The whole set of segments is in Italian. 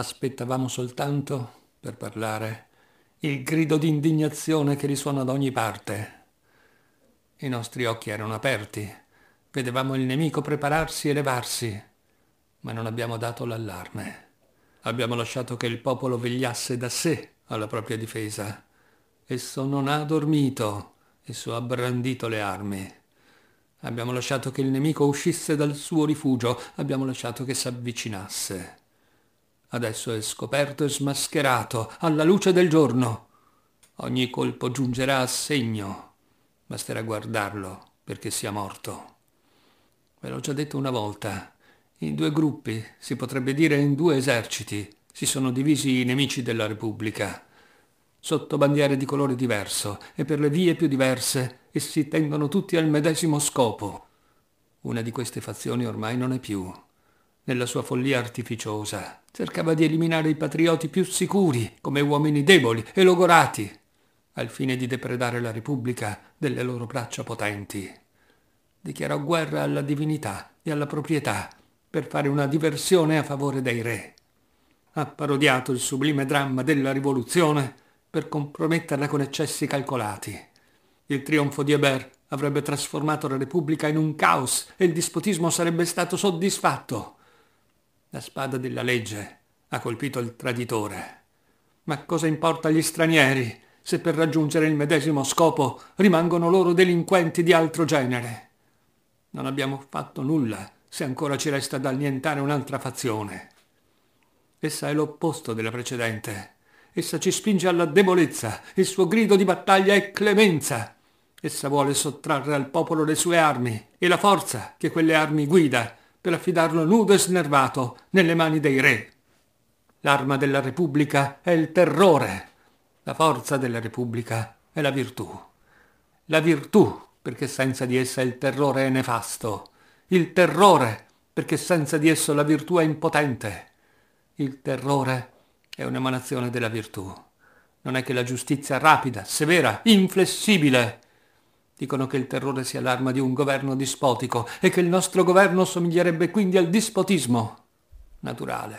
Aspettavamo soltanto, per parlare, il grido di indignazione che risuona da ogni parte. I nostri occhi erano aperti, vedevamo il nemico prepararsi e levarsi, ma non abbiamo dato l'allarme. Abbiamo lasciato che il popolo vegliasse da sé alla propria difesa. Esso non ha dormito, esso ha brandito le armi. Abbiamo lasciato che il nemico uscisse dal suo rifugio, abbiamo lasciato che s'avvicinasse. Adesso è scoperto e smascherato, alla luce del giorno. Ogni colpo giungerà a segno. Basterà guardarlo perché sia morto. Ve l'ho già detto una volta. In due gruppi, si potrebbe dire in due eserciti, si sono divisi i nemici della Repubblica. Sotto bandiere di colore diverso e per le vie più diverse, essi tengono tutti al medesimo scopo. Una di queste fazioni ormai non è più nella sua follia artificiosa. Cercava di eliminare i patrioti più sicuri come uomini deboli e logorati, al fine di depredare la Repubblica delle loro braccia potenti. Dichiarò guerra alla divinità e alla proprietà per fare una diversione a favore dei re. Ha parodiato il sublime dramma della rivoluzione per comprometterla con eccessi calcolati. Il trionfo di Hebert avrebbe trasformato la Repubblica in un caos e il dispotismo sarebbe stato soddisfatto. La spada della legge ha colpito il traditore. Ma cosa importa agli stranieri se per raggiungere il medesimo scopo rimangono loro delinquenti di altro genere? Non abbiamo fatto nulla se ancora ci resta da annientare un'altra fazione. Essa è l'opposto della precedente. Essa ci spinge alla debolezza, il suo grido di battaglia è clemenza. Essa vuole sottrarre al popolo le sue armi e la forza che quelle armi guida per affidarlo nudo e snervato nelle mani dei re. L'arma della Repubblica è il terrore, la forza della Repubblica è la virtù. La virtù, perché senza di essa il terrore è nefasto. Il terrore, perché senza di esso la virtù è impotente. Il terrore è un'emanazione della virtù. Non è che la giustizia rapida, severa, inflessibile, Dicono che il terrore sia l'arma di un governo dispotico e che il nostro governo somiglierebbe quindi al dispotismo naturale.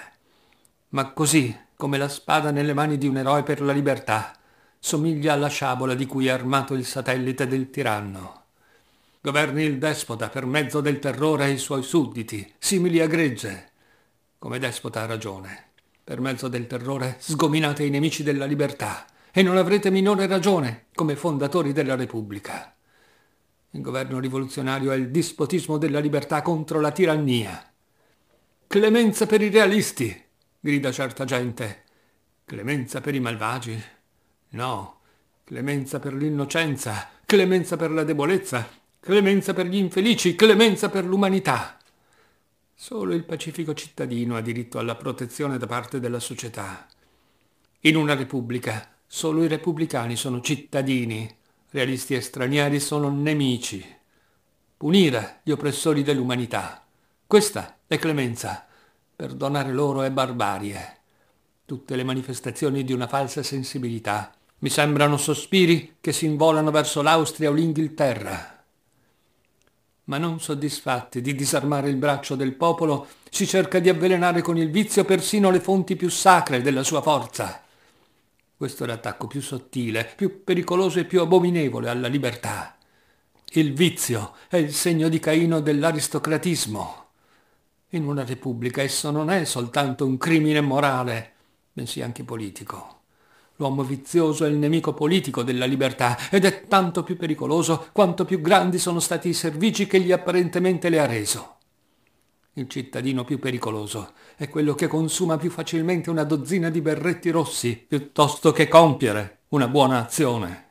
Ma così come la spada nelle mani di un eroe per la libertà somiglia alla sciabola di cui è armato il satellite del tiranno. Governi il despota per mezzo del terrore ai suoi sudditi, simili a gregge. Come despota ha ragione. Per mezzo del terrore sgominate i nemici della libertà e non avrete minore ragione come fondatori della Repubblica. Il governo rivoluzionario è il dispotismo della libertà contro la tirannia. Clemenza per i realisti, grida certa gente. Clemenza per i malvagi? No. Clemenza per l'innocenza, clemenza per la debolezza, clemenza per gli infelici, clemenza per l'umanità. Solo il pacifico cittadino ha diritto alla protezione da parte della società. In una repubblica solo i repubblicani sono cittadini realisti e stranieri sono nemici. Punire gli oppressori dell'umanità. Questa è clemenza. Perdonare loro è barbarie. Tutte le manifestazioni di una falsa sensibilità mi sembrano sospiri che si involano verso l'Austria o l'Inghilterra. Ma non soddisfatti di disarmare il braccio del popolo, si cerca di avvelenare con il vizio persino le fonti più sacre della sua forza. Questo è l'attacco più sottile, più pericoloso e più abominevole alla libertà. Il vizio è il segno di Caino dell'aristocratismo. In una repubblica esso non è soltanto un crimine morale, bensì anche politico. L'uomo vizioso è il nemico politico della libertà ed è tanto più pericoloso quanto più grandi sono stati i servigi che gli apparentemente le ha reso. Il cittadino più pericoloso è quello che consuma più facilmente una dozzina di berretti rossi piuttosto che compiere una buona azione.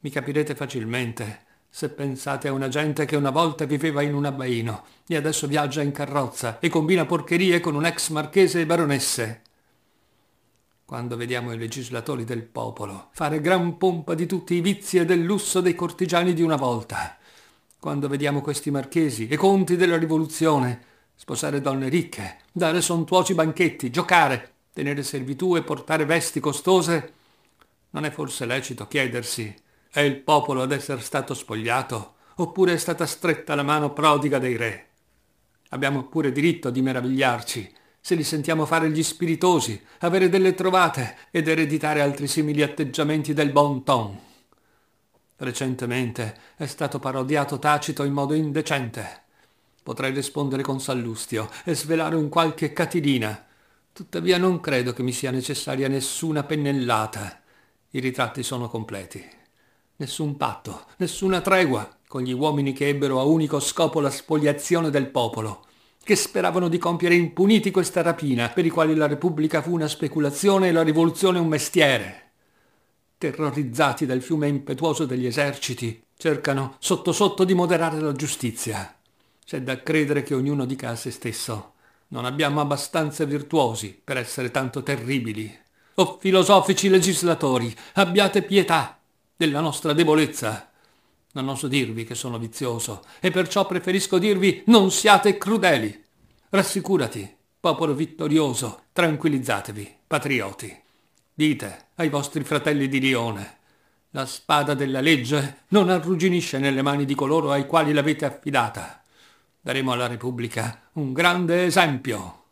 Mi capirete facilmente se pensate a una gente che una volta viveva in un abbaino e adesso viaggia in carrozza e combina porcherie con un ex marchese e baronesse. Quando vediamo i legislatori del popolo fare gran pompa di tutti i vizi e del lusso dei cortigiani di una volta, quando vediamo questi marchesi e conti della rivoluzione, sposare donne ricche, dare sontuosi banchetti, giocare, tenere servitù e portare vesti costose, non è forse lecito chiedersi, è il popolo ad essere stato spogliato, oppure è stata stretta la mano prodiga dei re? Abbiamo pure diritto di meravigliarci, se li sentiamo fare gli spiritosi, avere delle trovate ed ereditare altri simili atteggiamenti del bon ton. Recentemente è stato parodiato Tacito in modo indecente. Potrei rispondere con Sallustio e svelare un qualche catilina. Tuttavia non credo che mi sia necessaria nessuna pennellata. I ritratti sono completi. Nessun patto, nessuna tregua con gli uomini che ebbero a unico scopo la spoliazione del popolo, che speravano di compiere impuniti questa rapina, per i quali la Repubblica fu una speculazione e la rivoluzione un mestiere terrorizzati dal fiume impetuoso degli eserciti, cercano sotto sotto di moderare la giustizia. C'è da credere che ognuno dica a se stesso, non abbiamo abbastanza virtuosi per essere tanto terribili. O filosofici legislatori, abbiate pietà della nostra debolezza. Non oso dirvi che sono vizioso e perciò preferisco dirvi non siate crudeli. Rassicurati, popolo vittorioso, tranquillizzatevi, patrioti. Dite ai vostri fratelli di Lione, la spada della legge non arrugginisce nelle mani di coloro ai quali l'avete affidata. Daremo alla Repubblica un grande esempio.